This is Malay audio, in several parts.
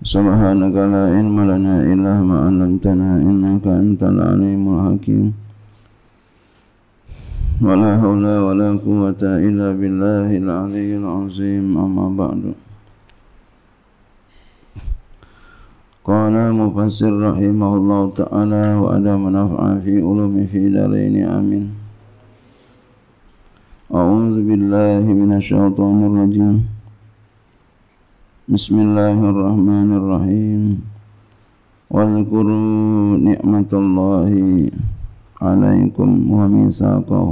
سبحانك لا علم لنا إلا ما علمتنا إنك أنت العليم الحكيم ولا حول ولا قوة إلا بالله العلي العظيم أما بعد قال المفسر رحمه الله تعالى وأدى منفع في علوم في دارين آمين أعوذ بالله من الشيطان الرجيم بسم الله الرحمن الرحيم واذكروا نعمة الله عليكم وميثاقه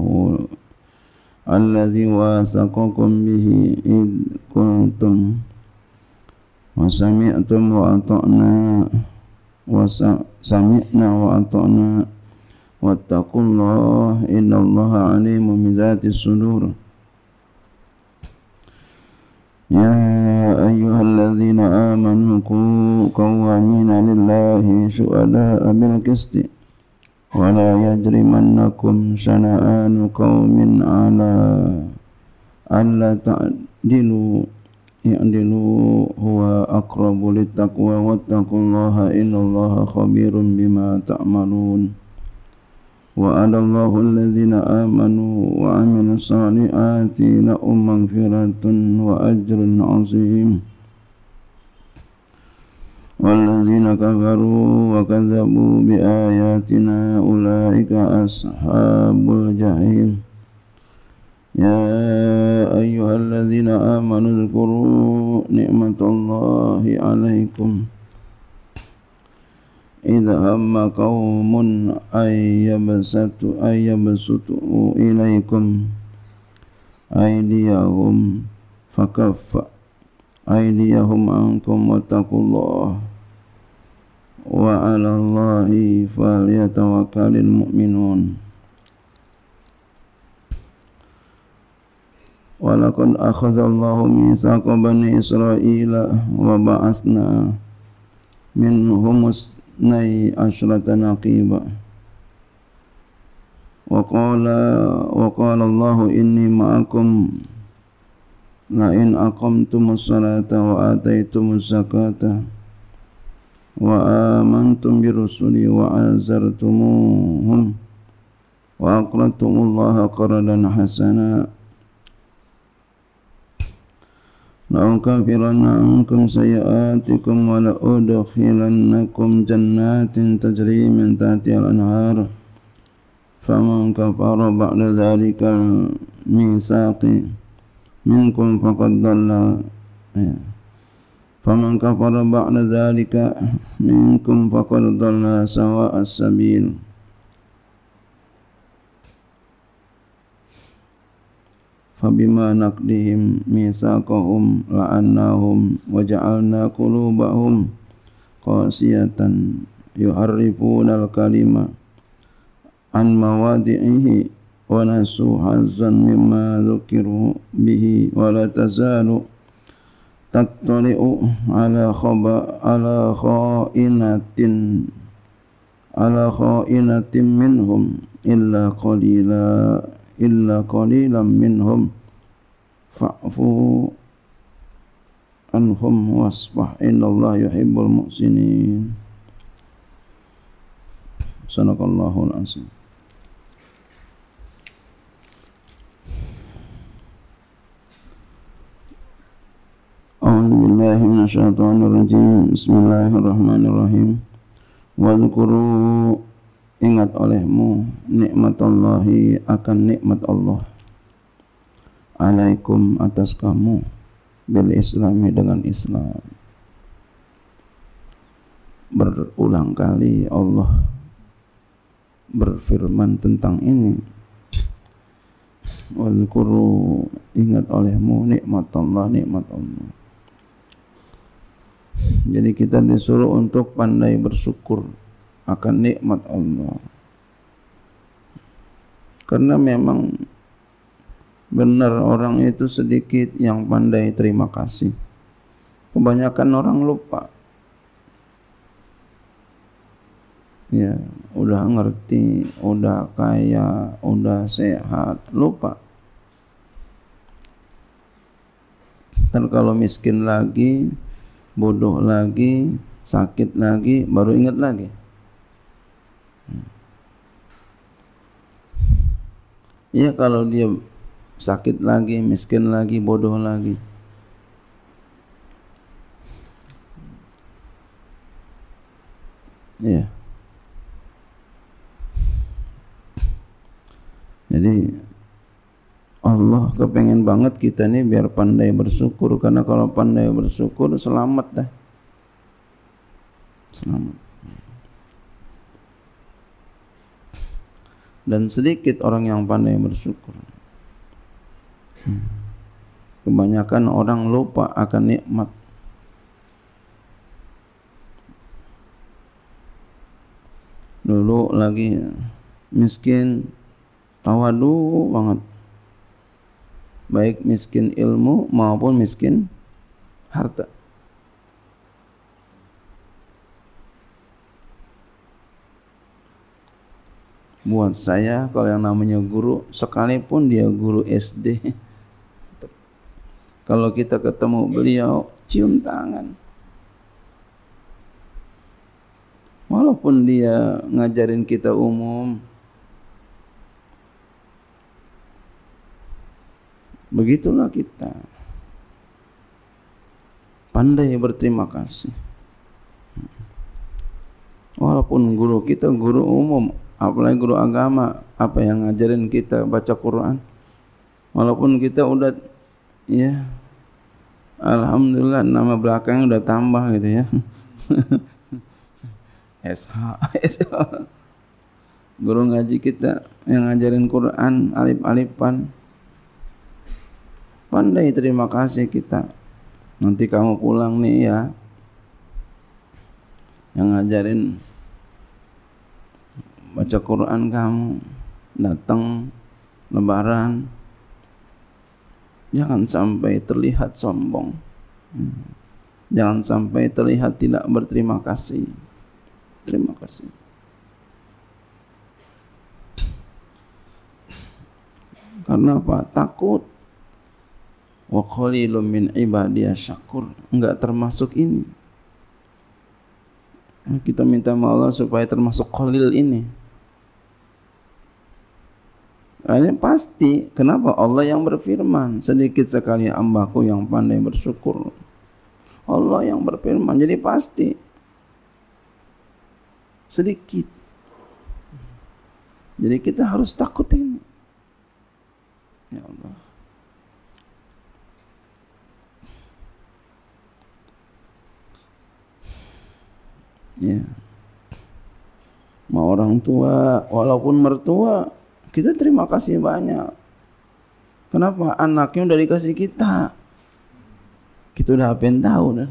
الذي واثقكم به إذ كنتم وسمعتم وأطعنا وسمعنا وأطعنا واتقوا الله إن الله عليم بذات الصدور يا أيها الذين آمنوا قوامين لله شهداء بالقسط ولا يجرمنكم شنآن قوم على ألا تعدلوا اعدلوا هو أقرب للتقوى واتقوا الله إن الله خبير بما تعملون وعلى الله الذين آمنوا وعملوا الصالحات لهم مغفرة وأجر عظيم والذين كفروا وكذبوا بآياتنا أولئك أصحاب الجحيم يا أيها الذين آمنوا اذكروا نعمة الله عليكم إذا هم قوم أن يبسطوا أن يبسطوا إليكم أيديهم فكف أيديهم عنكم واتقوا الله وعلى الله فليتوكل المؤمنون ولقد أخذ الله ميثاق بني إسرائيل وبعثنا منهم اثني عشرة نقيبا وقال وقال الله إني معكم لئن أقمتم الصلاة وآتيتم الزكاة وآمنتم برسلي وعزرتموهم وأقرضتم الله قرضا حسنا لأكفرن عنكم سيئاتكم ولأدخلنكم جنات تجري من تحتها الأنهار فمن كفر بعد ذلك الميثاق منكم فقد ضل فمن كفر بعد ذلك منكم فقد ضل سواء السبيل فبما نقدهم ميثاقهم لعناهم وجعلنا قلوبهم قاسية يحرفون الكلمة عن مواضعه ونسوا حظا مما ذكروا به ولا تزال تطلع على خب على خائنة على خائنة منهم إلا قليلاً إلا قليلا منهم فاعفوا عنهم واصفح إن الله يحب المحسنين صدق الله العظيم أعوذ بالله من الشيطان الرجيم بسم الله الرحمن الرحيم واذكروا ingat olehmu nikmat Allahi akan nikmat Allah alaikum atas kamu bil islami dengan islam berulang kali Allah berfirman tentang ini walkuru ingat olehmu nikmat Allah nikmat Allah jadi kita disuruh untuk pandai bersyukur akan nikmat Allah. Karena memang benar orang itu sedikit yang pandai terima kasih. Kebanyakan orang lupa. Ya, udah ngerti, udah kaya, udah sehat, lupa. Dan kalau miskin lagi, bodoh lagi, sakit lagi, baru ingat lagi. Ya kalau dia sakit lagi, miskin lagi, bodoh lagi. Ya. Jadi Allah kepengen banget kita nih biar pandai bersyukur karena kalau pandai bersyukur selamat dah. Selamat. dan sedikit orang yang pandai bersyukur. Kebanyakan orang lupa akan nikmat. Dulu lagi miskin, tawadu banget. Baik miskin ilmu maupun miskin harta. buat saya kalau yang namanya guru sekalipun dia guru SD kalau kita ketemu beliau cium tangan walaupun dia ngajarin kita umum begitulah kita pandai berterima kasih walaupun guru kita guru umum apalagi guru agama apa yang ngajarin kita baca Quran walaupun kita udah ya alhamdulillah nama belakang udah tambah gitu ya SH SH guru ngaji kita yang ngajarin Quran alif-alifan pandai terima kasih kita nanti kamu pulang nih ya yang ngajarin baca Quran kamu datang lebaran jangan sampai terlihat sombong hmm. jangan sampai terlihat tidak berterima kasih terima kasih karena apa takut wa qalilum min ibadiyah syakur enggak termasuk ini kita minta sama Allah supaya termasuk qalil ini ini pasti kenapa Allah yang berfirman sedikit sekali ambaku yang pandai bersyukur. Allah yang berfirman jadi pasti sedikit. Jadi kita harus takutin. Ya Allah. Ya. Mau orang tua walaupun mertua Kita terima kasih banyak. Kenapa? Anaknya udah dikasih kita. Kita udah apain tahu.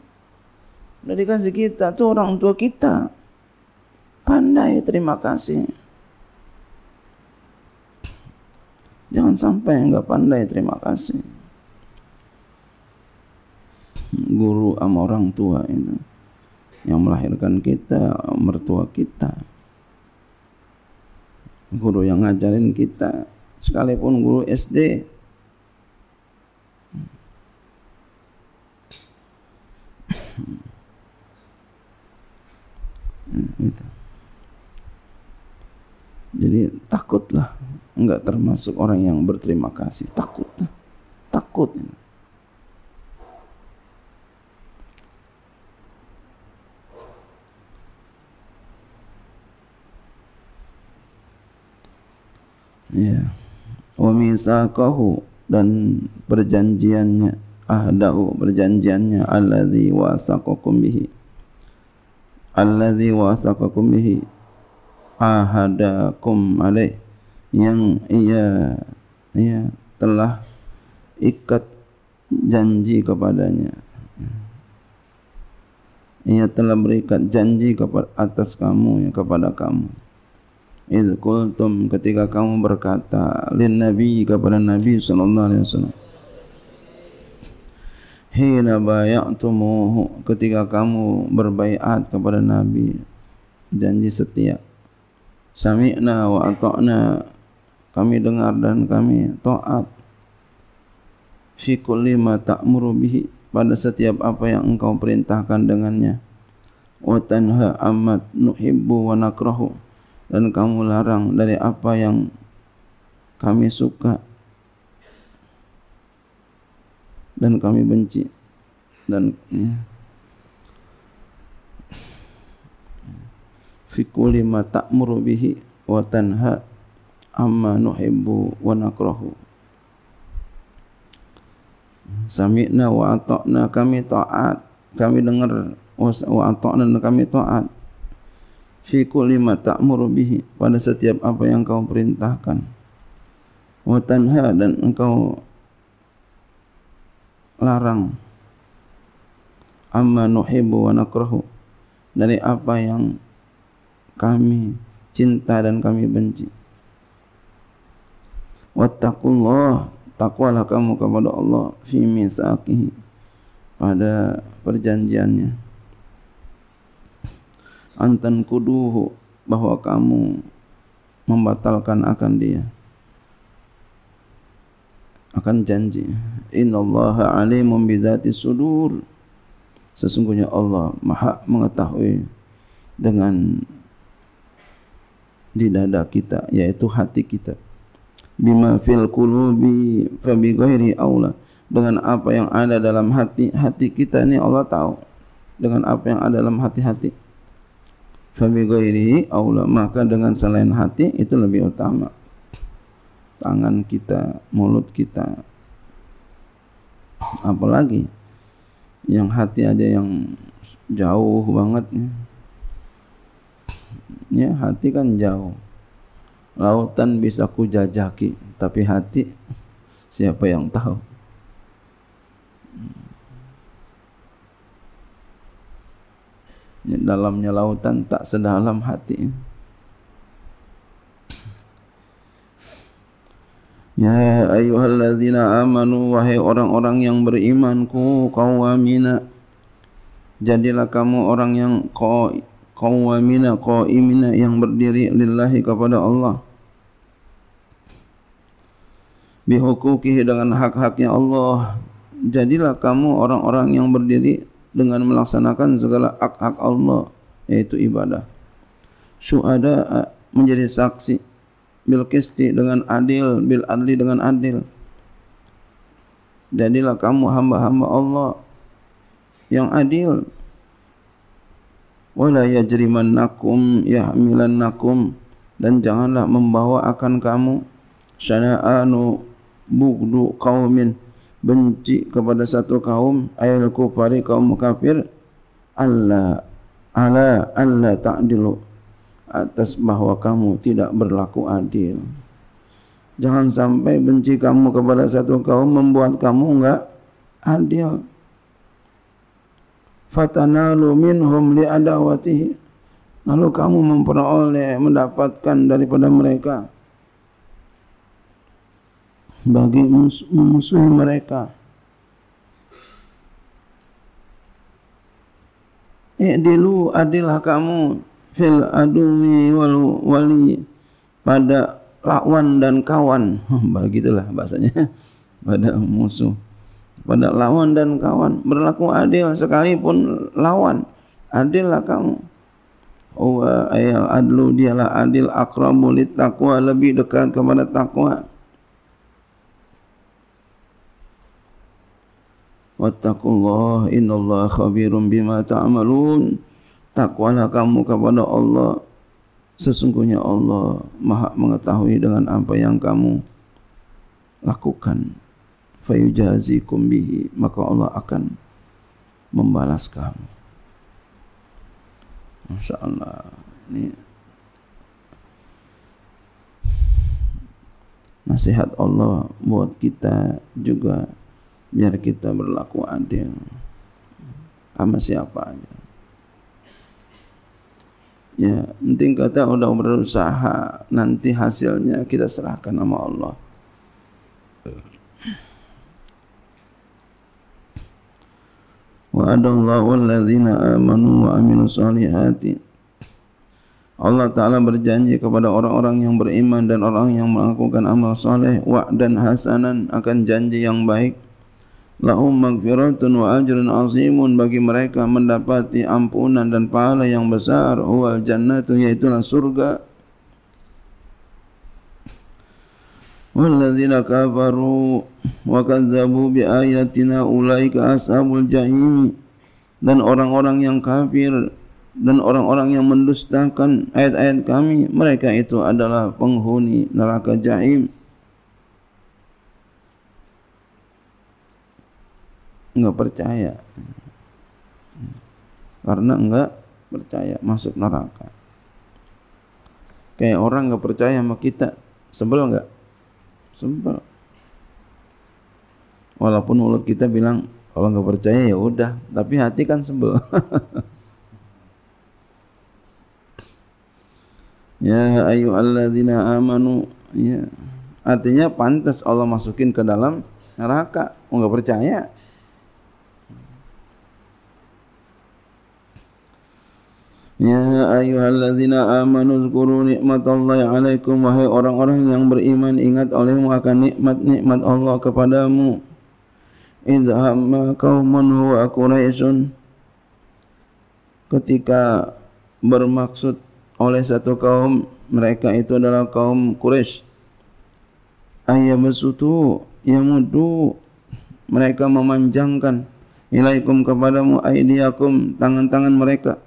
udah dikasih kita. Tuh orang tua kita. Pandai terima kasih. Jangan sampai nggak pandai terima kasih. Guru sama orang tua itu yang melahirkan kita, mertua kita guru yang ngajarin kita sekalipun guru SD gitu. Hmm, jadi takutlah nggak termasuk orang yang berterima kasih takut takut ya wa misaqahu dan perjanjiannya ahdahu perjanjiannya alladzi wasaqakum bihi alladzi wasaqakum bihi ahadakum alaih yang ia ia telah ikat janji kepadanya ia telah berikan janji kepada atas kamu kepada kamu iz kuntum ketika kamu berkata lin nabi kepada nabi sallallahu alaihi wasallam hina bayatumuhu ketika kamu berbaiat kepada nabi janji setia sami'na wa ata'na kami dengar dan kami taat fi kulli ma ta'muru bihi pada setiap apa yang engkau perintahkan dengannya wa tanha amma nuhibbu wa nakrahu dan kamu larang dari apa yang kami suka dan kami benci dan ya. fikuli ma ta'muru bihi wa tanha amma nuhibbu wa nakrahu sami'na wa ata'na kami ta'at kami dengar wa ata'na kami ta'at fi kulli ma ta'muru bihi pada setiap apa yang kau perintahkan wa tanha dan engkau larang amma nuhibbu wa nakrahu dari apa yang kami cinta dan kami benci wattaqullah takwalah kamu kepada Allah fi misaqihi pada perjanjiannya antan kuduhu bahwa kamu membatalkan akan dia akan janji innallaha alimun bizati sudur sesungguhnya Allah maha mengetahui dengan di dada kita yaitu hati kita bima fil qulubi fa bi ghairi aula dengan apa yang ada dalam hati hati kita ini Allah tahu dengan apa yang ada dalam hati-hati ini, Allah maka dengan selain hati itu lebih utama tangan kita mulut kita apalagi yang hati aja yang jauh banget ya. ya hati kan jauh lautan bisa kujajaki, tapi hati siapa yang tahu dalamnya lautan tak sedalam hati Ya ayyuhallazina amanu wahai orang-orang yang beriman ku qawamina jadilah kamu orang yang qawamina qaimina yang berdiri lillahi kepada Allah bihuquqihi dengan hak-haknya Allah jadilah kamu orang-orang yang berdiri dengan melaksanakan segala hak-hak Allah yaitu ibadah. Syuhada eh, menjadi saksi bil qisti dengan adil bil adli dengan adil. Jadilah kamu hamba-hamba Allah yang adil. Wala yajrimannakum yahmilannakum dan janganlah membawa akan kamu syana'anu bugdu qaumin benci kepada satu kaum ayat kufari kaum kafir Allah ala Allah tak ta'dilu atas bahawa kamu tidak berlaku adil jangan sampai benci kamu kepada satu kaum membuat kamu enggak adil Fatana fatanalu minhum li'adawatihi lalu kamu memperoleh mendapatkan daripada mereka bagi musuh-musuh mereka. eh Iqdilu adillah kamu fil aduwi wal wali pada lawan dan kawan. Begitulah bahasanya. Pada musuh. Pada lawan dan kawan. Berlaku adil sekalipun lawan. Adillah kamu. Wa ayat adlu dialah adil akramulit takwa lebih dekat kepada takwa. واتقوا الله إن الله خبير بما تعملون takwalah kamu kepada Allah sesungguhnya Allah maha mengetahui dengan apa yang kamu lakukan fayujazikum bihi maka Allah akan membalas kamu Masya Allah ini nasihat Allah buat kita juga biar kita berlaku adil sama siapa aja. Ya, penting kata udah berusaha nanti hasilnya kita serahkan sama Allah. وعد الله الذين آمنوا وعملوا salihati. Allah Ta'ala berjanji kepada orang-orang yang beriman dan orang yang melakukan amal soleh wa dan hasanan akan janji yang baik lahum magfiratun wa ajrun azimun bagi mereka mendapati ampunan dan pahala yang besar wal jannatu yaitu lah surga wal ladzina kafaru wa kadzabu bi ayatina ulaika ashabul jahim dan orang-orang yang kafir dan orang-orang yang mendustakan ayat-ayat kami mereka itu adalah penghuni neraka jahim enggak percaya karena enggak percaya masuk neraka kayak orang enggak percaya sama kita sebel enggak sebel walaupun mulut kita bilang kalau enggak percaya ya udah tapi hati kan sebel ya ayu alladzina amanu ya artinya pantas Allah masukin ke dalam neraka enggak percaya Ya ayuhalladzina amanu zkuru ni'matallahi alaikum Wahai orang-orang yang beriman ingat olehmu akan nikmat-nikmat Allah kepadamu Izhamma kaumun huwa Quraisyun Ketika bermaksud oleh satu kaum Mereka itu adalah kaum Quraisy. Ayam besutu yang mudu mereka memanjangkan ilaikum kepadamu aidiakum tangan-tangan mereka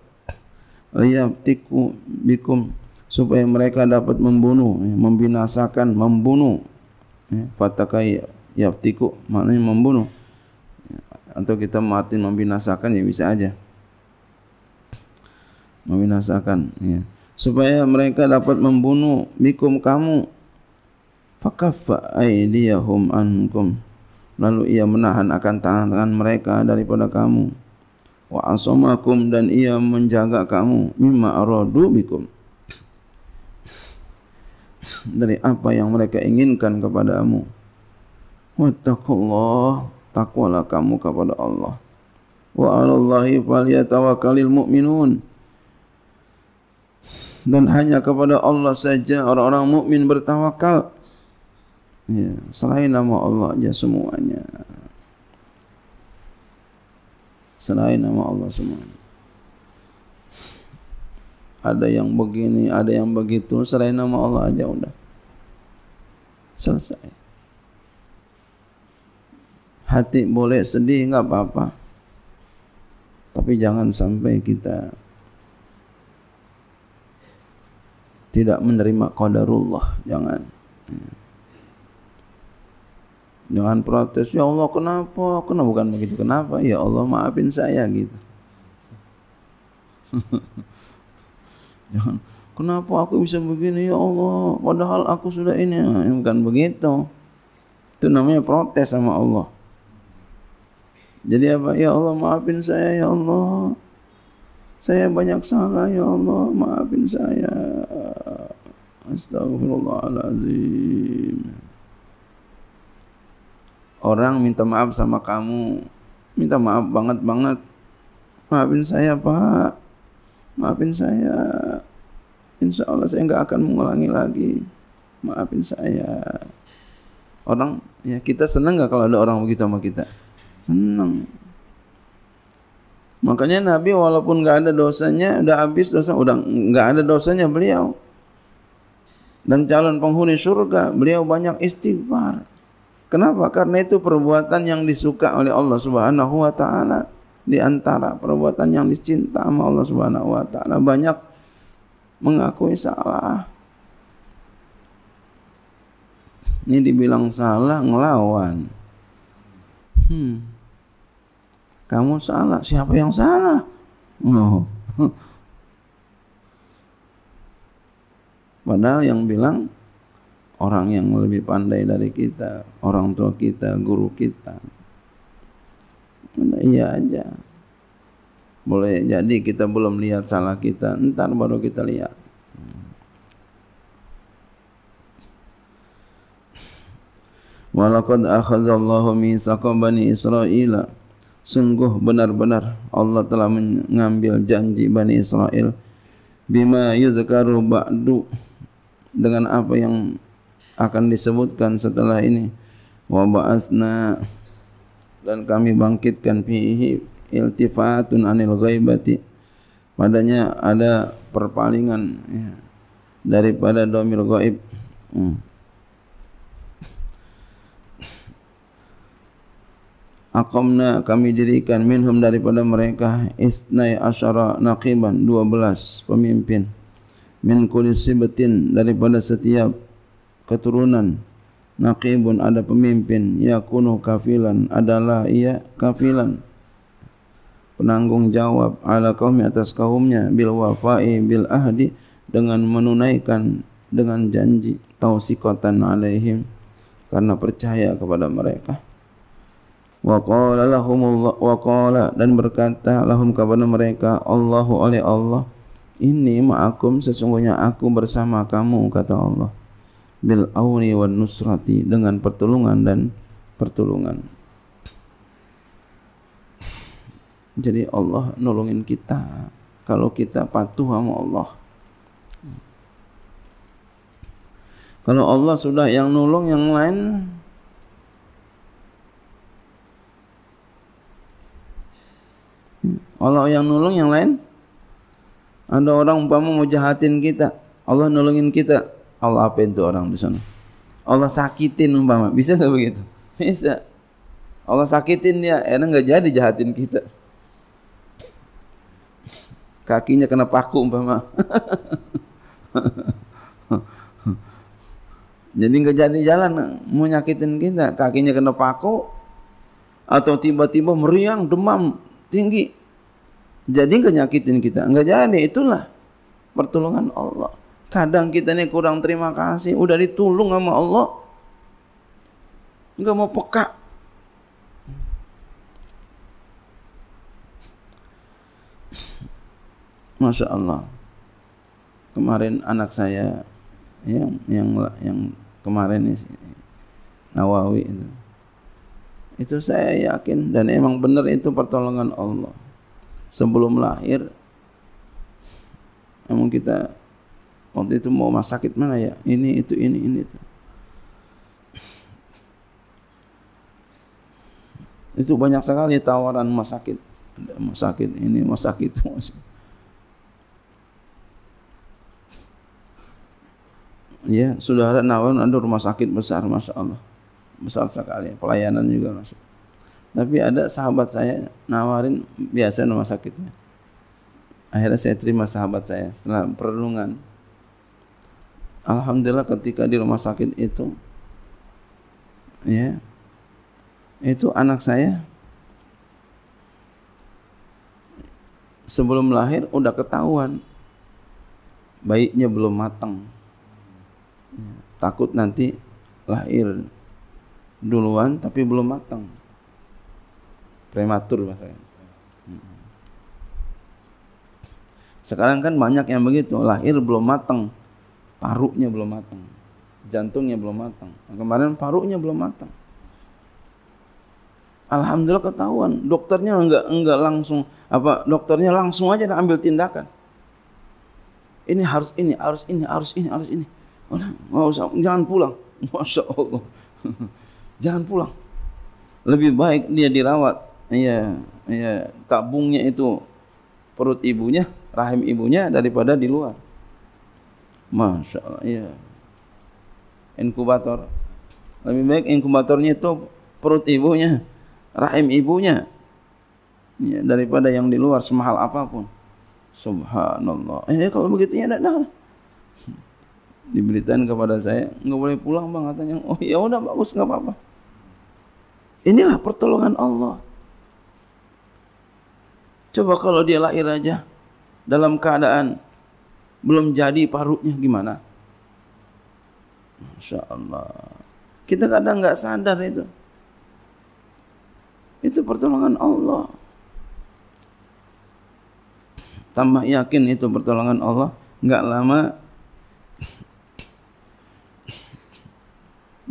liyaftiku bikum supaya mereka dapat membunuh ya, membinasakan membunuh ya, fatakai yaftiku maknanya membunuh ya, atau kita mati membinasakan ya bisa aja membinasakan ya. supaya mereka dapat membunuh bikum kamu fakaffa aidiyahum ankum lalu ia menahan akan tangan-tangan mereka daripada kamu wa asamakum dan ia menjaga kamu mimma aradu bikum dari apa yang mereka inginkan kepadamu wattaqullah takwalah kamu kepada Allah wa alallahi falyatawakkalil mu'minun dan hanya kepada Allah saja orang-orang mukmin bertawakal ya, selain nama Allah saja semuanya selain nama Allah semuanya. Ada yang begini, ada yang begitu, selain nama Allah aja sudah Selesai. Hati boleh sedih, enggak apa-apa. Tapi jangan sampai kita tidak menerima qadarullah, jangan. Hmm. Jangan protes, ya Allah kenapa? Kenapa bukan begitu? Kenapa? Ya Allah maafin saya gitu. Jangan, kenapa aku bisa begini? Ya Allah, padahal aku sudah ini. Ya, bukan begitu. Itu namanya protes sama Allah. Jadi apa? Ya Allah maafin saya, ya Allah. Saya banyak salah, ya Allah maafin saya. Astagfirullahaladzim orang minta maaf sama kamu minta maaf banget banget maafin saya pak maafin saya insya Allah saya nggak akan mengulangi lagi maafin saya orang ya kita senang nggak kalau ada orang begitu sama kita senang makanya Nabi walaupun nggak ada dosanya udah habis dosa udah nggak ada dosanya beliau dan calon penghuni surga beliau banyak istighfar Kenapa? Karena itu perbuatan yang disuka oleh Allah Subhanahu wa taala di antara perbuatan yang dicinta sama Allah Subhanahu wa taala banyak mengakui salah. Ini dibilang salah ngelawan. Hmm. Kamu salah, siapa yang salah? No. Padahal yang bilang orang yang lebih pandai dari kita, orang tua kita, guru kita. Nah, iya aja. Boleh jadi kita belum lihat salah kita, entar baru kita lihat. Walaqad akhazallahu mitsaqa bani Israila. Sungguh benar-benar Allah telah mengambil janji Bani Israel bima yuzkaru ba'du dengan apa yang akan disebutkan setelah ini wa ba'asna dan kami bangkitkan fihi iltifatun anil ghaibati padanya ada perpalingan ya, daripada domil ghaib hmm. Akamna kami dirikan minhum daripada mereka isnai asyara naqiban 12 pemimpin min kulli daripada setiap keturunan naqibun ada pemimpin yakunu kafilan adalah ia kafilan penanggung jawab ala kaum atas kaumnya bil wafai bil ahdi dengan menunaikan dengan janji tausikatan alaihim karena percaya kepada mereka wa qala lahumullah wa qala dan berkata lahum kepada mereka Allahu oleh Allah ini ma'akum sesungguhnya aku bersama kamu kata Allah bil auni wan nusrati dengan pertolongan dan pertolongan. Jadi Allah nolongin kita kalau kita patuh sama Allah. Kalau Allah sudah yang nolong yang lain Allah yang nolong yang lain Ada orang umpama mau jahatin kita Allah nolongin kita Allah apain tuh orang di sana? Allah sakitin umpama, bisa nggak begitu? Bisa. Allah sakitin dia, enak eh, nggak jadi jahatin kita. Kakinya kena paku umpama. jadi nggak jadi jalan mau nyakitin kita, kakinya kena paku atau tiba-tiba meriang demam tinggi. Jadi nggak nyakitin kita, nggak jadi itulah pertolongan Allah. Kadang kita ni kurang terima kasih, udah ditolong sama Allah. Enggak mau peka. Masya Allah. Kemarin anak saya yang yang yang kemarin ini Nawawi itu. Itu saya yakin dan emang benar itu pertolongan Allah. Sebelum lahir emang kita waktu itu mau rumah sakit mana ya ini itu ini ini itu itu banyak sekali tawaran rumah sakit ada rumah sakit ini rumah sakit itu masih ya sudah ada nawan ada rumah sakit besar masya Allah besar sekali pelayanan juga masuk tapi ada sahabat saya nawarin biasa rumah sakitnya akhirnya saya terima sahabat saya setelah perenungan alhamdulillah ketika di rumah sakit itu ya itu anak saya sebelum lahir udah ketahuan baiknya belum matang ya, takut nanti lahir duluan tapi belum matang prematur bahasanya mm-hmm. sekarang kan banyak yang begitu lahir belum matang parunya belum matang, jantungnya belum matang, kemarin parunya belum matang. Alhamdulillah ketahuan, dokternya enggak enggak langsung apa dokternya langsung aja dan ambil tindakan. Ini harus ini, harus ini, harus ini, harus ini. Enggak usah, jangan pulang. Masya Allah. jangan pulang. Lebih baik dia dirawat. Iya, iya, tabungnya itu perut ibunya, rahim ibunya daripada di luar. Masya Allah, ya. Inkubator. Lebih baik inkubatornya itu perut ibunya, rahim ibunya. Ya, daripada yang di luar semahal apapun. Subhanallah. Eh, kalau begitu ya, nah. Diberitakan kepada saya, enggak boleh pulang bang. Katanya, oh ya udah bagus, enggak apa-apa. Inilah pertolongan Allah. Coba kalau dia lahir aja dalam keadaan belum jadi parutnya gimana? Masya Allah. Kita kadang nggak sadar itu. Itu pertolongan Allah. Tambah yakin itu pertolongan Allah. Nggak lama.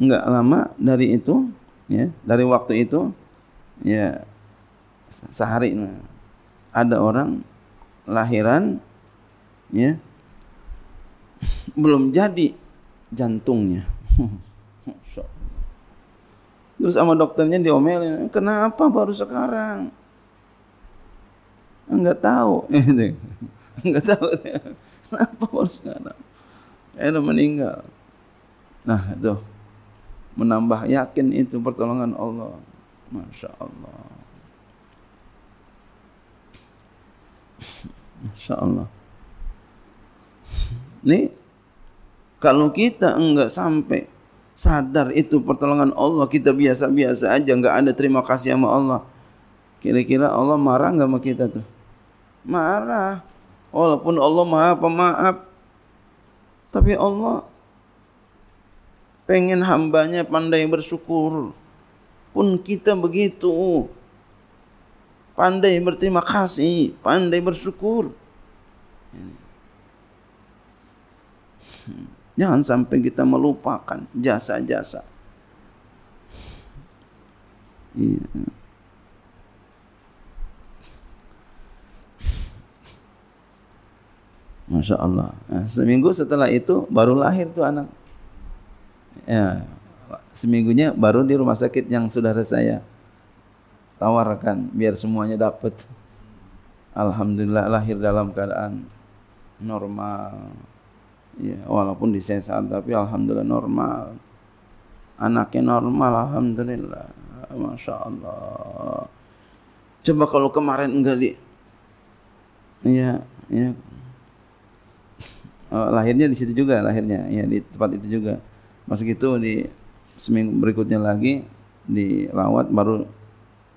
Nggak lama dari itu. ya Dari waktu itu. Ya. Sehari. Ada orang lahiran. Ya belum jadi jantungnya. Terus sama dokternya diomelin, kenapa baru sekarang? Enggak tahu. Enggak tahu. Kenapa baru sekarang? Ada meninggal. Nah, itu menambah yakin itu pertolongan Allah. Masya Allah. Masya Allah. Ni kalau kita enggak sampai sadar itu pertolongan Allah, kita biasa-biasa aja enggak ada terima kasih sama Allah. Kira-kira Allah marah enggak sama kita tuh? Marah. Walaupun Allah Maha Pemaaf, tapi Allah pengen hambanya pandai bersyukur. Pun kita begitu. Pandai berterima kasih, pandai bersyukur. Ini. Jangan sampai kita melupakan jasa-jasa. Iya. Masya Allah. Nah, seminggu setelah itu baru lahir tuh anak. Ya, seminggunya baru di rumah sakit yang saudara saya tawarkan biar semuanya dapat. Alhamdulillah lahir dalam keadaan normal. Ya, walaupun disesat tapi alhamdulillah normal. Anaknya normal alhamdulillah. Masya Allah. Coba kalau kemarin enggak di Iya, iya. Oh, lahirnya di situ juga lahirnya, ya di tempat itu juga. Masuk itu di seminggu berikutnya lagi dirawat baru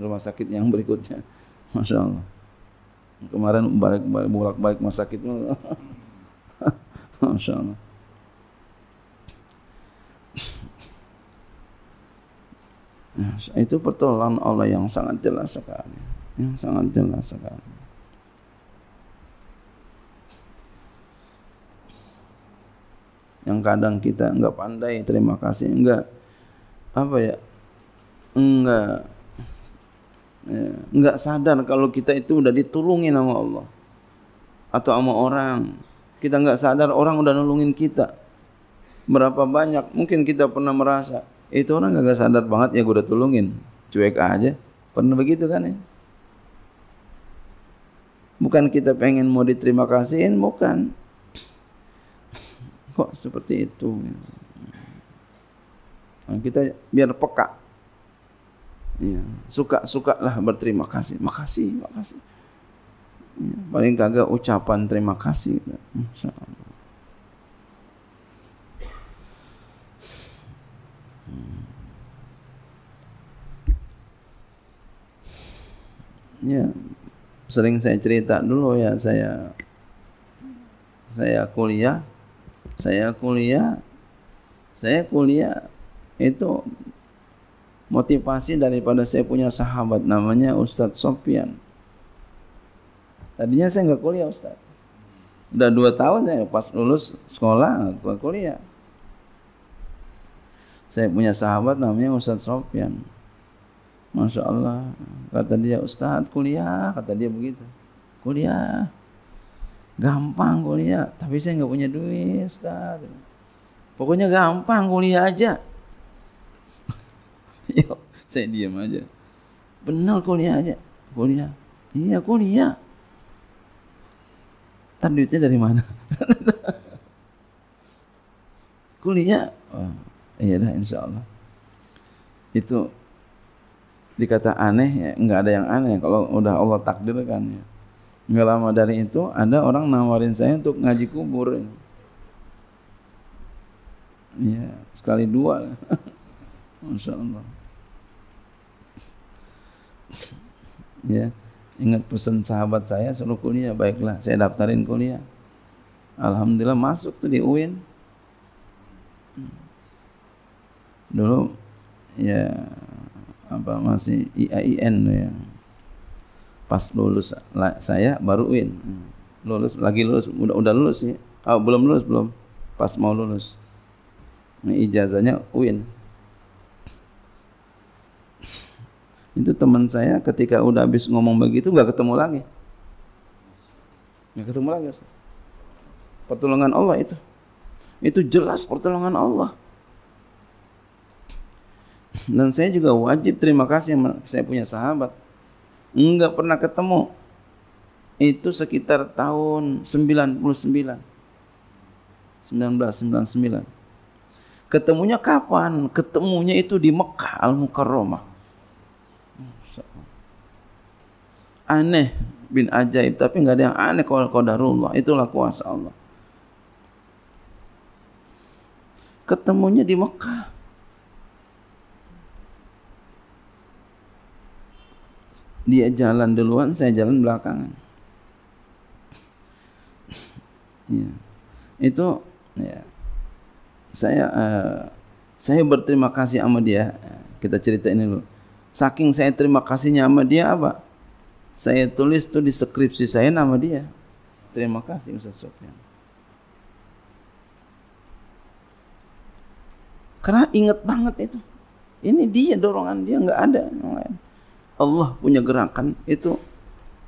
rumah sakit yang berikutnya. Masya Allah. Kemarin balik bolak-balik rumah sakit. Maşallah. Yes, itu pertolongan Allah yang sangat jelas sekali, yang sangat jelas sekali. Yang kadang kita enggak pandai terima kasih, enggak apa ya, enggak ya, enggak sadar kalau kita itu udah ditolongin sama Allah atau sama orang kita nggak sadar orang udah nolongin kita berapa banyak mungkin kita pernah merasa itu orang nggak sadar banget ya gue udah tolongin cuek aja pernah begitu kan ya bukan kita pengen mau diterima kasihin bukan kok seperti itu nah, kita biar peka ya, suka suka lah berterima kasih makasih makasih Paling kagak ucapan terima kasih. Ya, sering saya cerita dulu ya saya saya kuliah saya kuliah saya kuliah itu motivasi daripada saya punya sahabat namanya Ustadz Sofian Tadinya saya nggak kuliah Ustaz. Udah dua tahun saya pas lulus sekolah nggak kuliah. Saya punya sahabat namanya Ustaz Sofyan. Masya Allah, kata dia Ustaz kuliah, kata dia begitu. Kuliah, gampang kuliah, tapi saya nggak punya duit Ustaz. Pokoknya gampang kuliah aja. Yo, saya diam aja. Benar kuliah aja, kuliah. Iya kuliah. Ntar duitnya dari mana? Kulinya, oh, iya dah insya Allah. Itu dikata aneh ya, nggak ada yang aneh kalau udah Allah takdirkan ya. Nggak lama dari itu ada orang nawarin saya untuk ngaji kubur. Ya, sekali dua. Masya Allah. ya. Ingat pesan sahabat saya suruh kuliah baiklah saya daftarin kuliah. Alhamdulillah masuk tuh di UIN. Dulu ya apa masih e IAIN ya. Pas lulus saya baru UIN. Lulus lagi lulus udah udah lulus sih. Ya. Oh, belum lulus belum. Pas mau lulus. Ini ijazahnya UIN. Itu teman saya ketika udah habis ngomong begitu nggak ketemu lagi. Nggak ketemu lagi Ustaz. Pertolongan Allah itu. Itu jelas pertolongan Allah. Dan saya juga wajib terima kasih saya punya sahabat. Enggak pernah ketemu. Itu sekitar tahun 99. 1999. Ketemunya kapan? Ketemunya itu di Mekah Al-Mukarramah. aneh bin ajaib tapi enggak ada yang aneh kalau qadarullah itulah kuasa Allah ketemunya di Mekah dia jalan duluan saya jalan belakangan ya. itu ya saya uh, saya berterima kasih sama dia kita cerita ini dulu saking saya terima kasihnya sama dia apa saya tulis tuh di skripsi saya nama dia. Terima kasih Ustaz Sofyan. Karena ingat banget itu. Ini dia dorongan dia nggak ada yang lain. Allah punya gerakan itu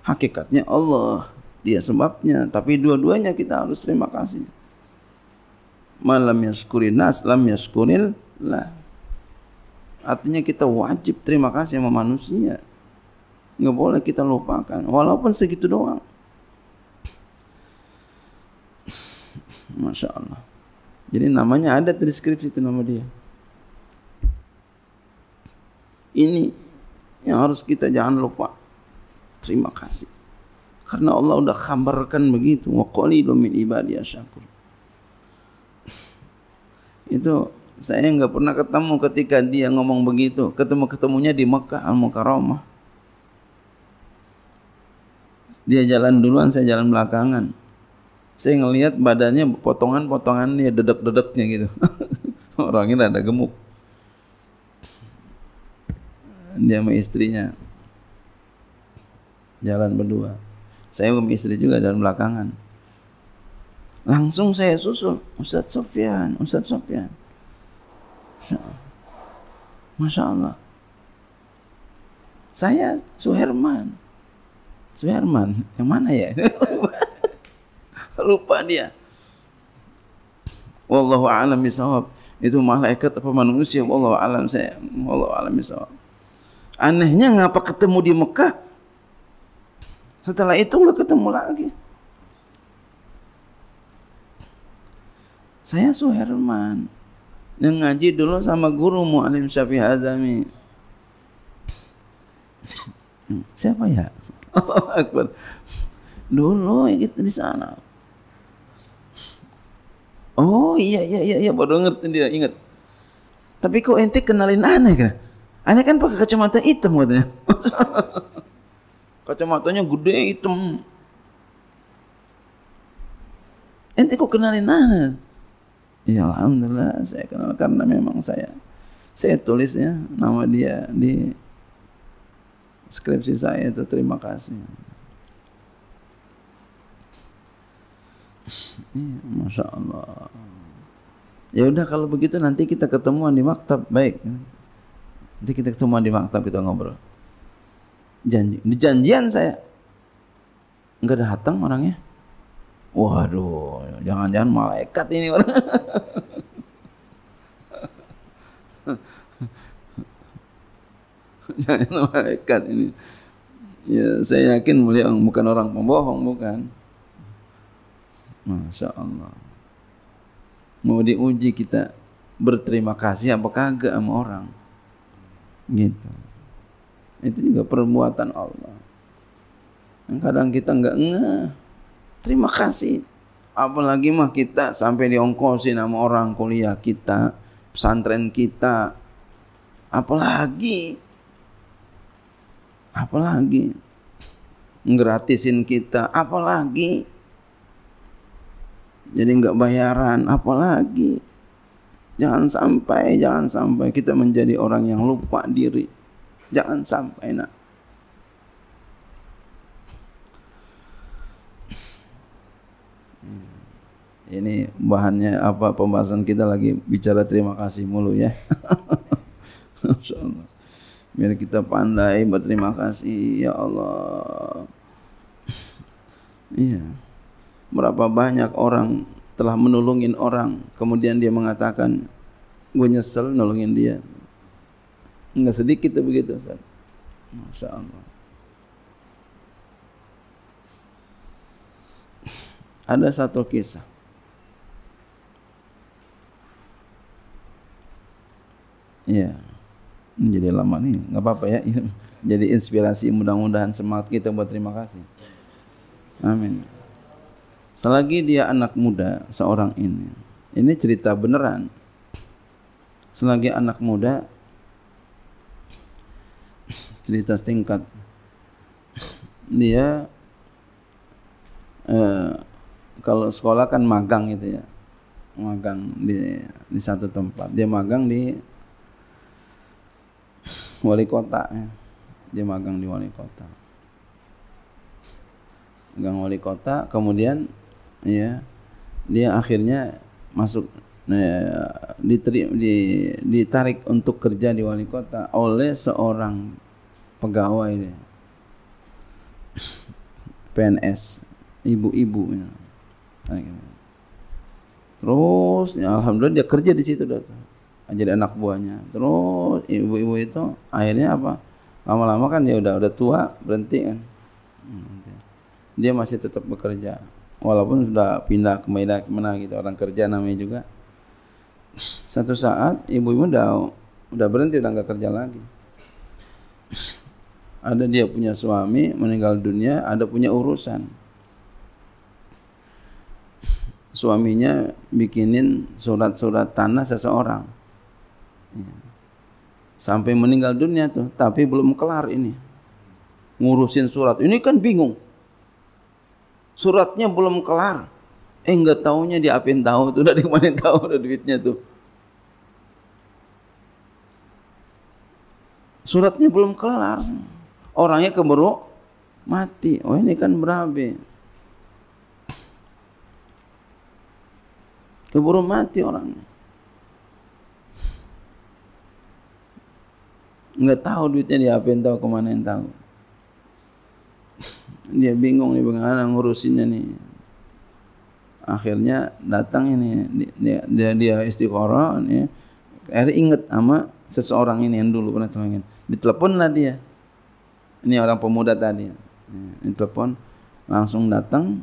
hakikatnya Allah dia sebabnya. Tapi dua-duanya kita harus terima kasih. Malam yaskuri nas, lam yaskuril lah. Artinya kita wajib terima kasih sama manusia. Enggak boleh kita lupakan walaupun segitu doang. Masya Allah. Jadi namanya ada deskripsi itu nama dia. Ini yang harus kita jangan lupa. Terima kasih. Karena Allah sudah khabarkan begitu. Wa qalilu min ibadiyah syakur. Itu saya enggak pernah ketemu ketika dia ngomong begitu. Ketemu-ketemunya di Mekah Al-Mukarramah dia jalan duluan saya jalan belakangan saya ngelihat badannya potongan-potongannya dedek-dedeknya gitu orangnya rada gemuk dia sama istrinya jalan berdua saya sama istri juga jalan belakangan langsung saya susul Ustaz Sofyan Ustaz Sofyan Masya Allah saya Suherman Suherman, yang mana ya? Lupa dia. Wallahu a'lam bisawab. Itu malaikat apa manusia? Wallahu a'lam saya. Wallahu a'lam bisawab. Anehnya ngapa ketemu di Mekah? Setelah itu enggak ketemu lagi. Saya Suherman yang ngaji dulu sama guru Mu'alim Syafi'i Azami. Siapa ya? Allah Akbar. Dulu kita di sana. Oh iya iya iya iya baru ngerti dia ingat. Tapi kok ente kenalin aneh kan? Aneh kan pakai kacamata hitam katanya. Kacamatanya gede hitam. Ente kok kenalin aneh? Ya Alhamdulillah saya kenal karena memang saya saya tulisnya nama dia di skripsi saya itu terima kasih iya, Masya Allah ya udah kalau begitu nanti kita ketemuan di maktab baik nanti kita ketemuan di maktab kita ngobrol janji janjian saya nggak datang orangnya waduh jangan-jangan malaikat ini jangan malaikat ini. Ya, saya yakin beliau bukan orang pembohong, bukan. Masya Allah. Mau diuji kita berterima kasih apa kagak sama orang. Gitu. Itu juga perbuatan Allah. kadang kita enggak ngeh. Terima kasih. Apalagi mah kita sampai diongkosin sama orang kuliah kita, pesantren kita. Apalagi apalagi ngeratisin kita apalagi jadi nggak bayaran apalagi jangan sampai jangan sampai kita menjadi orang yang lupa diri jangan sampai nak ini bahannya apa pembahasan kita lagi bicara terima kasih mulu ya Insyaallah. biar kita pandai berterima kasih ya Allah iya berapa banyak orang telah menolongin orang kemudian dia mengatakan gue nyesel nolongin dia enggak sedikit tuh begitu Ustaz Masya Allah ada satu kisah iya yeah. jadi lama nih nggak apa-apa ya jadi inspirasi mudah-mudahan semangat kita buat terima kasih amin selagi dia anak muda seorang ini ini cerita beneran selagi anak muda cerita singkat dia eh, kalau sekolah kan magang gitu ya magang di di satu tempat dia magang di wali kota ya. dia magang di wali kota magang wali kota kemudian ya dia akhirnya masuk nah, diteri, di, ditarik untuk kerja di wali kota oleh seorang pegawai ya. PNS ibu-ibu ya. terus ya alhamdulillah dia kerja di situ jadi anak buahnya terus ibu-ibu itu akhirnya apa lama-lama kan dia ya udah udah tua berhenti kan hmm, dia masih tetap bekerja walaupun sudah pindah ke mana kemana gitu orang kerja namanya juga satu saat ibu-ibu udah udah berhenti udah nggak kerja lagi ada dia punya suami meninggal dunia ada punya urusan suaminya bikinin surat-surat tanah seseorang Hmm. Sampai meninggal dunia tuh, tapi belum kelar ini. Ngurusin surat. Ini kan bingung. Suratnya belum kelar. Eh enggak taunya diapin tahu tuh dari mana tahu udah duitnya tuh. Suratnya belum kelar. Orangnya keburu mati. Oh ini kan berabe. Keburu mati orangnya. Enggak tahu duitnya dia apa yang tahu ke mana yang tahu. dia bingung nih bagaimana ngurusinnya nih. Akhirnya datang ini dia dia, dia istiqorah ya. nih. Eri ingat sama seseorang ini yang dulu pernah tolongin. Ditelepon lah dia. Ini orang pemuda tadi. Ya, ditelepon langsung datang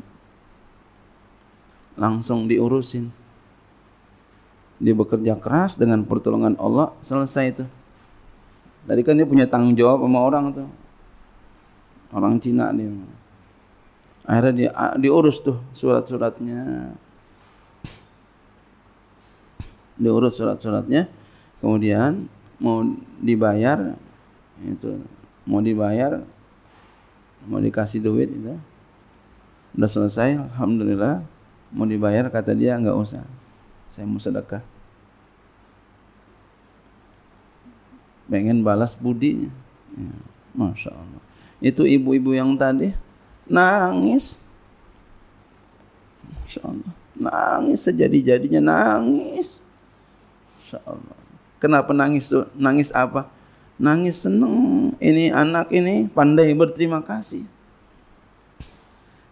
langsung diurusin. Dia bekerja keras dengan pertolongan Allah selesai itu. Tadi kan dia punya tanggung jawab sama orang tu. Orang Cina ni. Akhirnya dia ah, diurus tuh surat-suratnya. Diurus surat-suratnya. Kemudian mau dibayar itu mau dibayar mau dikasih duit itu udah selesai alhamdulillah mau dibayar kata dia nggak usah saya mau sedekah pengen balas budinya. Ya. Masya Allah. Itu ibu-ibu yang tadi nangis. Masya Allah. Nangis sejadi-jadinya, nangis. Masya Allah. Kenapa nangis tuh? Nangis apa? Nangis seneng. Ini anak ini pandai berterima kasih.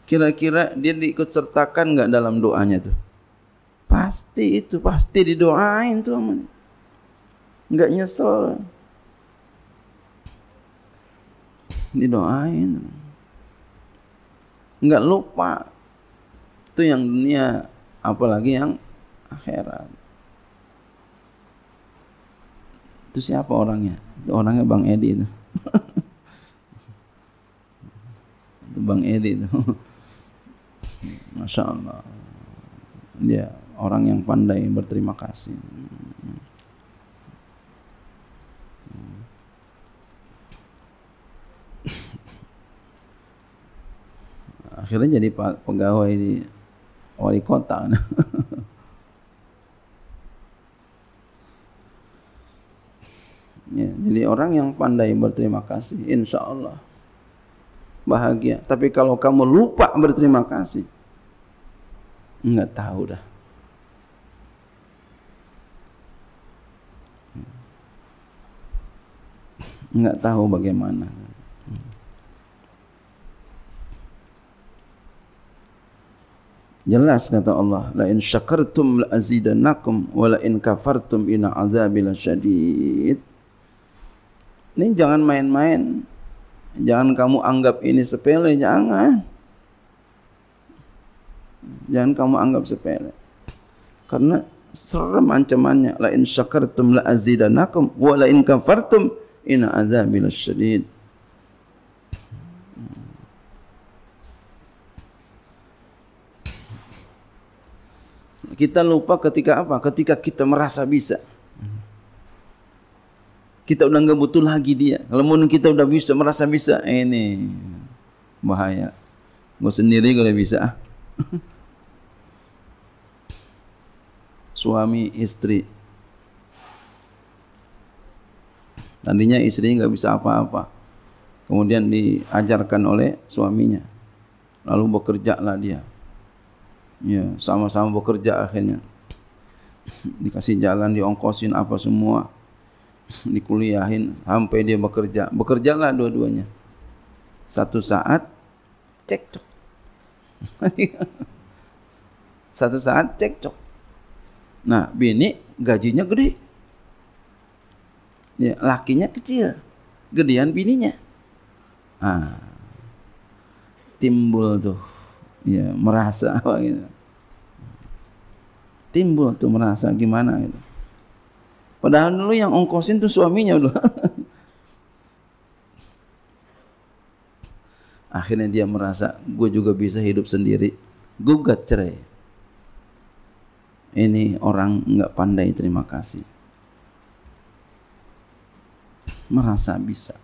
Kira-kira dia diikut sertakan nggak dalam doanya tuh? Pasti itu, pasti didoain tuh. Nggak nyesel. didoain nggak lupa itu yang dunia apalagi yang akhirat itu siapa orangnya itu orangnya bang Edi itu itu bang Edi itu masya Allah dia orang yang pandai berterima kasih akhirnya jadi pegawai di wali kota. ya, jadi orang yang pandai berterima kasih, insya Allah bahagia. Tapi kalau kamu lupa berterima kasih, nggak tahu dah. Ya. Nggak tahu bagaimana. Jelas kata Allah, la in syakartum la azidannakum wa la in kafartum inna azabil syadid. Ini jangan main-main. Jangan kamu anggap ini sepele, jangan. Jangan kamu anggap sepele. Karena serem ancamannya la in syakartum la azidannakum wa la in kafartum inna azabil syadid. kita lupa ketika apa? Ketika kita merasa bisa. Kita udah enggak butuh lagi dia. Lemun kita udah bisa merasa bisa. Eh, ini bahaya. Gue sendiri gue udah bisa. Ah. Suami istri. Tadinya istri enggak bisa apa-apa. Kemudian diajarkan oleh suaminya. Lalu bekerjalah dia ya sama-sama bekerja akhirnya dikasih jalan diongkosin apa semua dikuliahin sampai dia bekerja bekerjalah dua-duanya satu saat cekcok satu saat cekcok nah bini gajinya gede ya lakinya kecil gedean bininya ah timbul tuh ya merasa apa gitu timbul tuh merasa gimana gitu. Padahal dulu yang ongkosin tuh suaminya dulu. Akhirnya dia merasa gue juga bisa hidup sendiri. Gugat cerai. Ini orang nggak pandai terima kasih. Merasa bisa.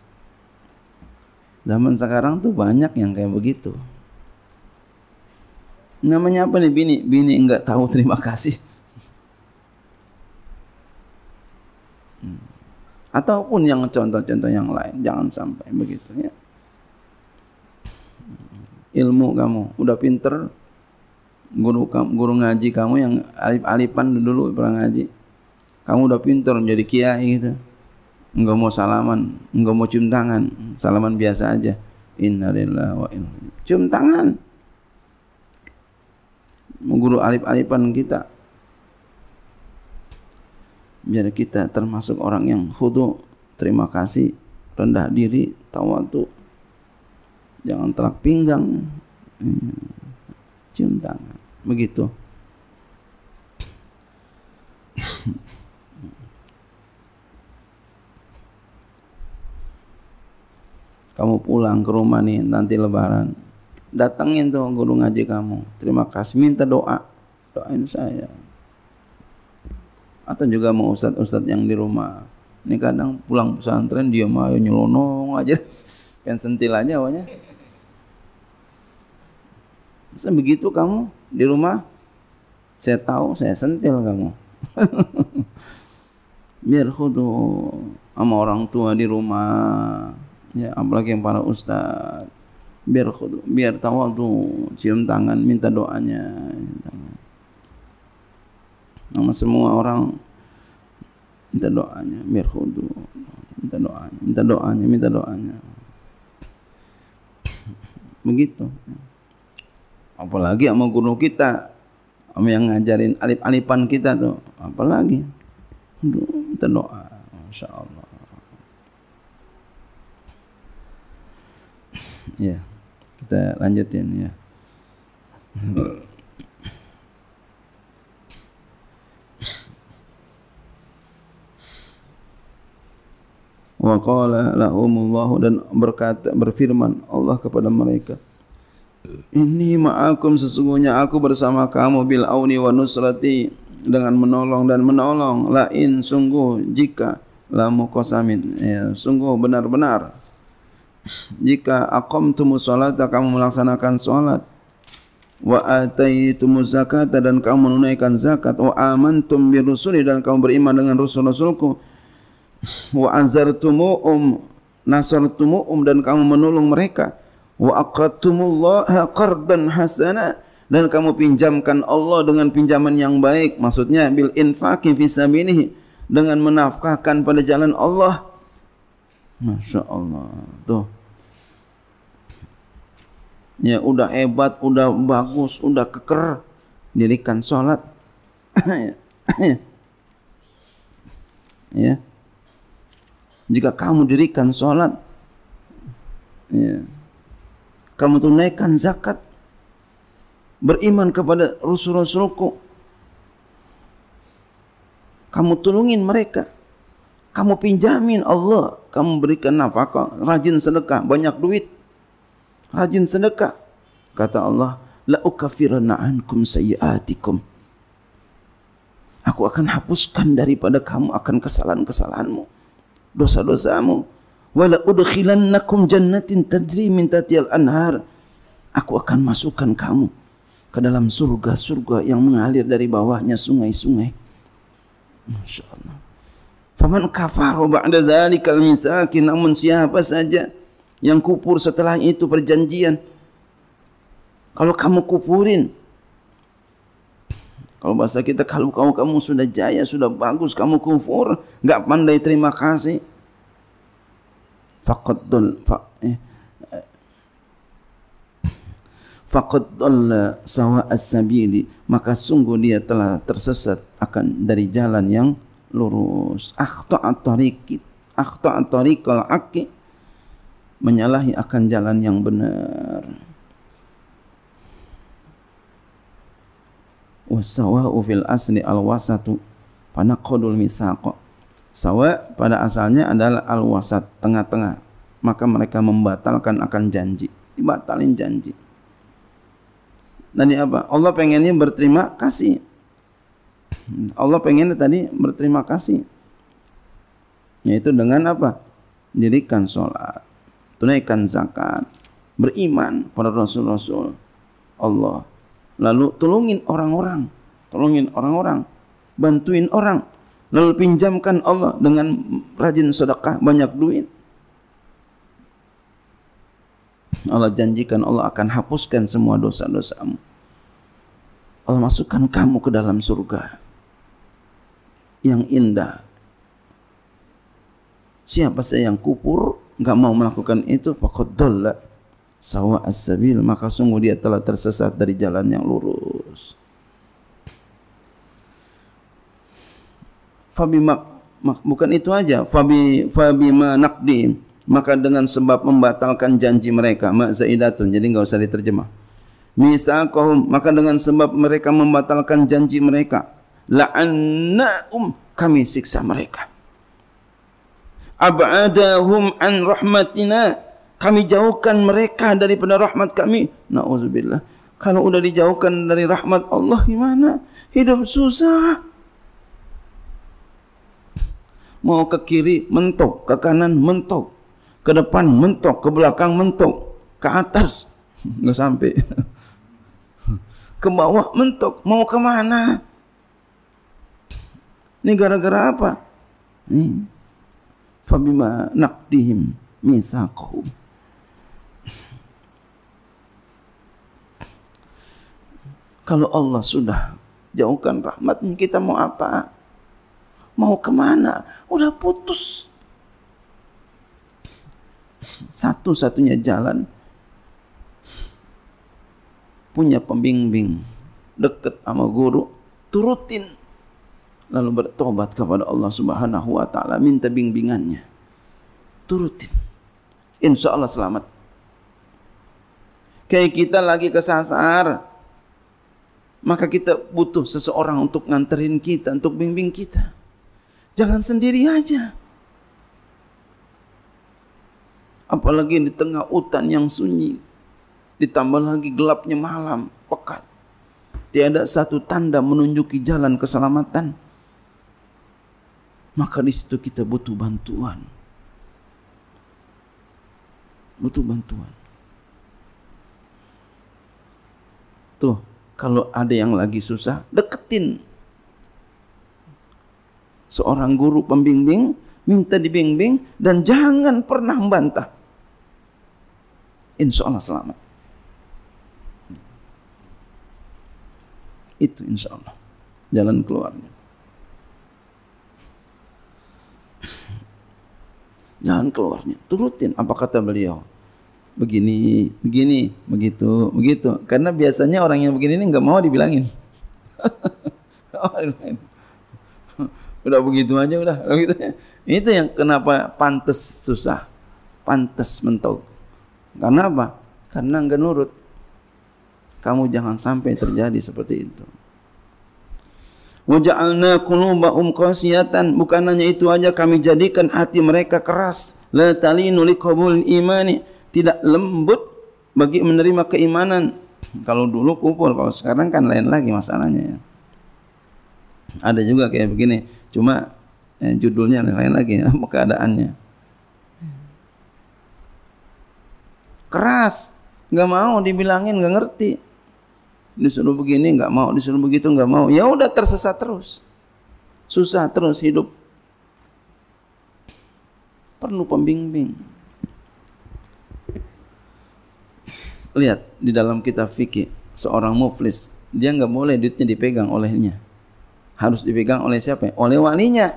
Zaman sekarang tuh banyak yang kayak begitu. Namanya apa ni bini? Bini enggak tahu terima kasih. Hmm. Ataupun yang contoh-contoh yang lain. Jangan sampai begitu ya. Ilmu kamu. Udah pinter. Guru, guru ngaji kamu yang alip-alipan dulu pernah ngaji. Kamu udah pinter menjadi kiai gitu. Enggak mau salaman. Enggak mau cium tangan. Salaman biasa aja. Innalillah wa inna. Cium tangan. Cium tangan. mengguru alip-alipan kita biar kita termasuk orang yang khudu terima kasih rendah diri tawatu jangan telak pinggang hmm, cium tangan begitu kamu pulang ke rumah nih nanti lebaran datangin tuh guru ngaji kamu. Terima kasih, minta doa. Doain saya. Atau juga mau ustad-ustad yang di rumah. Ini kadang pulang pesantren dia mau nyelonong aja. Pengen sentil aja awalnya. Masa begitu kamu di rumah? Saya tahu saya sentil kamu. Biar khudu sama orang tua di rumah. Ya, apalagi yang para ustadz biar khudu, biar tawadu cium tangan minta doanya nama semua orang minta doanya biar khudu minta doanya minta doanya minta doanya begitu apalagi sama guru kita sama yang ngajarin alip-alipan kita tu apalagi Aduh, minta doa Masya Allah yeah kita lanjutin ya wa qala lahumullah dan berkata berfirman Allah kepada mereka ini ma'akum sesungguhnya aku bersama kamu bil auni wa nusrati dengan menolong dan menolong lain sungguh jika lamu kosamin ya, sungguh benar-benar jika akom tumus salat kamu melaksanakan salat wa atai ataitumuz zakat dan kamu menunaikan zakat wa aman bi rusuli dan kamu beriman dengan rasul-rasulku wa anzartumu um nasar nasartumu um dan kamu menolong mereka wa akat Allah, kardan hasana dan kamu pinjamkan Allah dengan pinjaman yang baik maksudnya bil infaqi fisa sabilihi dengan menafkahkan pada jalan Allah Masya Allah Tuh Ya udah hebat, udah bagus, udah keker Dirikan sholat Ya Jika kamu dirikan sholat Ya Kamu tunaikan zakat Beriman kepada Rasul-Rasulku Kamu tolongin mereka kamu pinjamin Allah, kamu berikan nafkah, rajin sedekah, banyak duit. Rajin sedekah. Kata Allah, la ukafirana ankum sayiatikum. Aku akan hapuskan daripada kamu akan kesalahan-kesalahanmu. Dosa-dosamu. Wa la udkhilannakum jannatin tajri min tahtiha al-anhar. Aku akan masukkan kamu ke dalam surga-surga yang mengalir dari bawahnya sungai-sungai. Masya Allah. Faman kafaru ba'da dzalikal mitsaq namun siapa saja yang kupur setelah itu perjanjian kalau kamu kupurin kalau bahasa kita kalau kamu kamu sudah jaya sudah bagus kamu kufur enggak pandai terima kasih faqad dul fa eh, faqad dhalla eh, sawa as-sabili maka sungguh dia telah tersesat akan dari jalan yang lurus. Akhto'at tarik. Akhto'at kalau aki. Menyalahi akan jalan yang benar. Wasawa Ufil asli al-wasatu. pada Panakodul misaqo. Sawa pada asalnya adalah al-wasat. Tengah-tengah. Maka mereka membatalkan akan janji. Dibatalin janji. Nanti apa? Allah pengennya berterima kasih. Allah pengennya tadi berterima kasih. Yaitu dengan apa? Dirikan sholat. Tunaikan zakat. Beriman pada Rasul-Rasul Allah. Lalu tolongin orang-orang. Tolongin orang-orang. Bantuin orang. Lalu pinjamkan Allah dengan rajin sedekah banyak duit. Allah janjikan Allah akan hapuskan semua dosa-dosamu. Allah masukkan kamu ke dalam surga yang indah. Siapa saja yang kupur, enggak mau melakukan itu, pakot dolla sawa as-sabil, maka sungguh dia telah tersesat dari jalan yang lurus. Fabi bukan itu aja. Fabi fabi manakdi maka dengan sebab membatalkan janji mereka mazaidatun jadi enggak usah diterjemah misakum maka dengan sebab mereka membatalkan janji mereka La um kami siksa mereka. Abadahum an rahmatina kami jauhkan mereka dari pada rahmat kami. Na'udzubillah. Kalau sudah dijauhkan dari rahmat Allah gimana? Hidup susah. Mau ke kiri mentok, ke kanan mentok, ke depan mentok, ke belakang mentok, ke atas enggak sampai. Ke bawah mentok, mau ke mana? Ini gara-gara apa? Ini. Fabima naqdihim misaqahum. Kalau Allah sudah jauhkan rahmat kita mau apa? Mau ke mana? Udah putus. Satu-satunya jalan punya pembimbing dekat sama guru, turutin lalu bertobat kepada Allah Subhanahu wa taala minta bimbingannya turutin insyaallah selamat kayak kita lagi kesasar maka kita butuh seseorang untuk nganterin kita untuk bimbing kita jangan sendiri aja apalagi di tengah hutan yang sunyi ditambah lagi gelapnya malam pekat tiada satu tanda menunjuki jalan keselamatan maka di situ kita butuh bantuan butuh bantuan Tu, kalau ada yang lagi susah deketin seorang guru pembimbing minta dibimbing dan jangan pernah membantah insya Allah selamat itu insya Allah jalan keluarnya Jangan keluarnya, turutin apa kata beliau. Begini, begini, begitu, begitu. Karena biasanya orang yang begini ini nggak mau dibilangin. udah begitu aja udah gitu. itu yang kenapa pantas susah pantas mentok karena apa karena nggak nurut kamu jangan sampai terjadi seperti itu Wajalna kulubah umkasiatan. Bukan hanya itu aja kami jadikan hati mereka keras. La tali nuli kabul imani tidak lembut bagi menerima keimanan. Kalau dulu kufur, kalau sekarang kan lain lagi masalahnya. Ya. Ada juga kayak begini, cuma eh, judulnya lain lagi ya, keadaannya. Keras, enggak mau dibilangin, enggak ngerti. disuruh begini nggak mau, disuruh begitu nggak mau. Ya udah tersesat terus. Susah terus hidup. Perlu pembimbing. Lihat di dalam kitab fikih seorang muflis dia nggak boleh duitnya dipegang olehnya. Harus dipegang oleh siapa? Oleh walinya.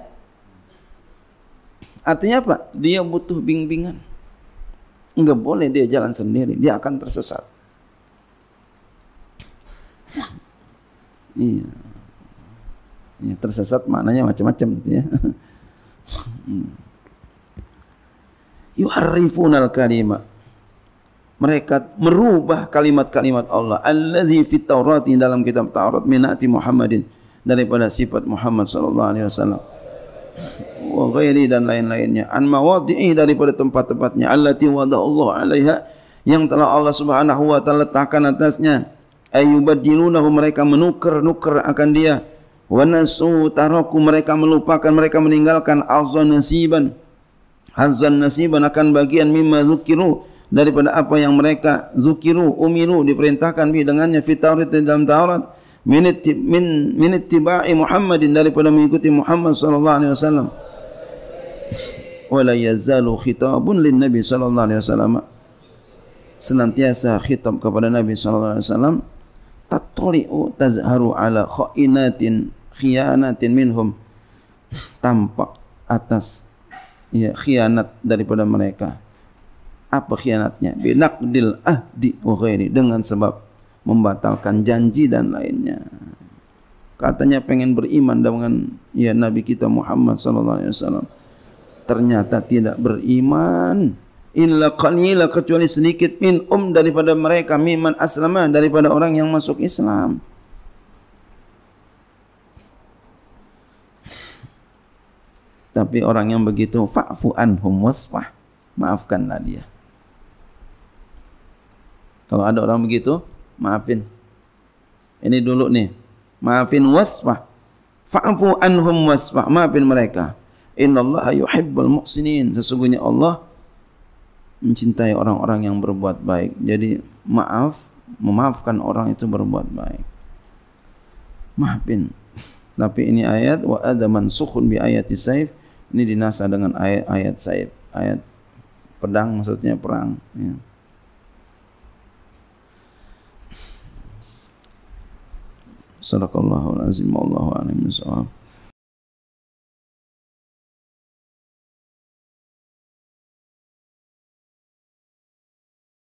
Artinya apa? Dia butuh bimbingan. Enggak boleh dia jalan sendiri, dia akan tersesat. Iya. Ya, tersesat maknanya macam-macam gitu ya. Hmm. Yuharrifunal kalimat mereka merubah kalimat-kalimat Allah allazi fit taurat dalam kitab taurat minati muhammadin daripada sifat Muhammad sallallahu alaihi wasallam wa ghairi dan lain-lainnya an mawadhi'i daripada tempat-tempatnya allati wada Allah alaiha yang telah Allah subhanahu wa taala letakkan atasnya ayyubaddilunahu mereka menukar-nukar akan dia wa nasu taraku mereka melupakan mereka meninggalkan azan nasiban azan nasiban akan bagian mimma zukiru daripada apa yang mereka zukiru umiru diperintahkan bi dengannya fi taurat dalam taurat min min muhammadin daripada mengikuti muhammad sallallahu alaihi wasallam wala yazalu khitabun lin nabi sallallahu alaihi wasallam senantiasa khitab kepada nabi sallallahu alaihi wasallam tatoliu tazharu ala khainatin khianatin minhum tampak atas ya, khianat daripada mereka. Apa khianatnya? Binakdil ahdi ini dengan sebab membatalkan janji dan lainnya. Katanya pengen beriman dengan ya Nabi kita Muhammad sallallahu alaihi wasallam. Ternyata tidak beriman illa qalila kecuali sedikit min um daripada mereka miman aslama daripada orang yang masuk Islam. Tapi orang yang begitu fa'fu anhum wasfah. Maafkanlah dia. Kalau ada orang begitu, maafin. Ini dulu nih. Maafin wasfah. Fa'fu anhum wasfah. Maafin mereka. Inna Allah yuhibbul muhsinin. Sesungguhnya Allah mencintai orang-orang yang berbuat baik. Jadi maaf, memaafkan orang itu berbuat baik. Maafin. Tapi ini ayat wa adaman sukun bi ayati saif. Ini dinasa dengan ayat ayat saif, ayat pedang maksudnya perang. Ya. Sallallahu alaihi wasallam.